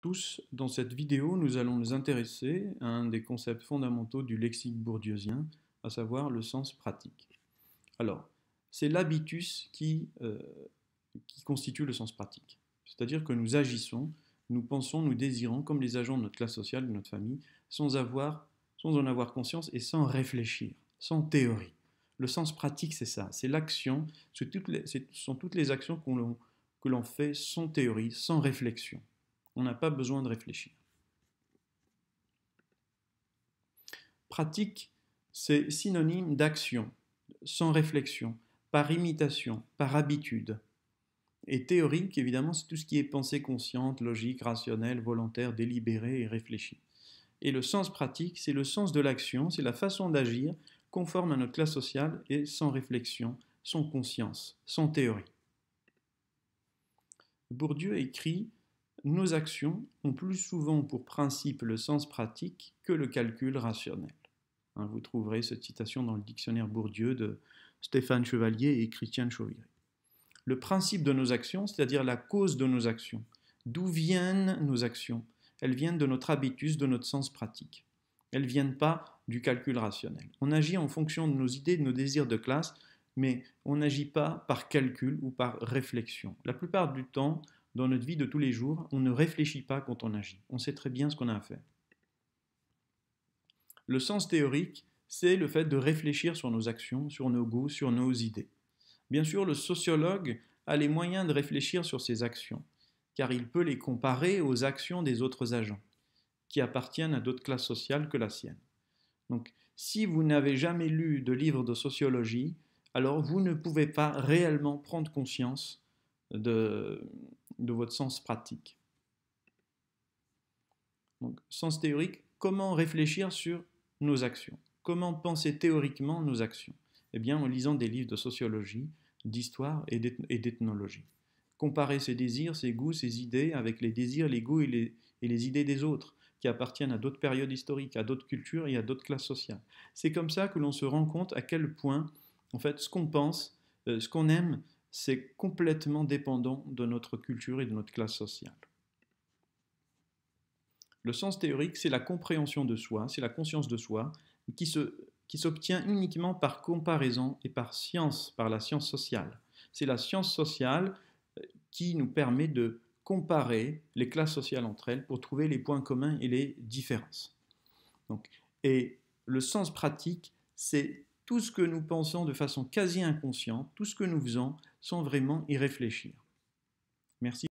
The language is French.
tous, dans cette vidéo, nous allons nous intéresser à un des concepts fondamentaux du lexique bourdieusien, à savoir le sens pratique. Alors, c'est l'habitus euh, qui, constitue le sens pratique. C'est-à-dire que nous agissons, nous pensons, nous désirons comme les agents de notre classe sociale, de notre famille, sans, en avoir conscience et sans réfléchir, sans théorie. Le sens pratique, c'est ça, c'est l'action, ce sont toutes les actions que l'on fait sans théorie, sans réflexion on n'a pas besoin de réfléchir. Pratique, c'est synonyme d'action, sans réflexion, par imitation, par habitude. Et théorique, évidemment, c'est tout ce qui est pensée consciente, logique, rationnelle, volontaire, délibérée et réfléchie. Et le sens pratique, c'est le sens de l'action, c'est la façon d'agir conforme à notre classe sociale et sans réflexion, sans conscience, sans théorie. Bourdieu écrit nos actions ont plus souvent pour principe le sens pratique que le calcul rationnel. Hein, vous trouverez cette citation dans le dictionnaire Bourdieu de Stéphane Chevalier et Christian Chauviré. Le principe de nos actions, c'est-à-dire la cause de nos actions. D'où viennent nos actions Elles viennent de notre habitus, de notre sens pratique. Elles ne viennent pas du calcul rationnel. On agit en fonction de nos idées, de nos désirs de classe, mais on n'agit pas par calcul ou par réflexion. La plupart du temps, dans notre vie de tous les jours, on ne réfléchit pas quand on agit. On sait très bien ce qu'on a à faire. Le sens théorique, c'est le fait de réfléchir sur nos actions, sur nos goûts, sur nos idées. Bien sûr, le sociologue a les moyens de réfléchir sur ses actions, car il peut les comparer aux actions des autres agents, qui appartiennent à d'autres classes sociales que la sienne. Donc, si vous n'avez jamais lu de livre de sociologie, alors vous ne pouvez pas réellement prendre conscience de, de votre sens pratique. Donc, sens théorique, comment réfléchir sur nos actions Comment penser théoriquement nos actions Eh bien, en lisant des livres de sociologie, d'histoire et d'ethnologie. Comparer ses désirs, ses goûts, ses idées avec les désirs, les goûts et les idées des autres qui appartiennent à d'autres périodes historiques, à d'autres cultures et à d'autres classes sociales. C'est comme ça que l'on se rend compte à quel point, en fait, ce qu'on pense, euh, ce qu'on aime, c'est complètement dépendant de notre culture et de notre classe sociale. Le sens théorique, c'est la compréhension de soi, c'est la conscience de soi qui, se, qui s'obtient uniquement par comparaison et par science, par la science sociale. C'est la science sociale euh, qui nous permet de comparer les classes sociales entre elles pour trouver les points communs et les différences. et le sens pratique, c'est tout ce que nous pensons de façon quasi inconsciente, tout ce que nous faisons, sans vraiment y réfléchir. Merci.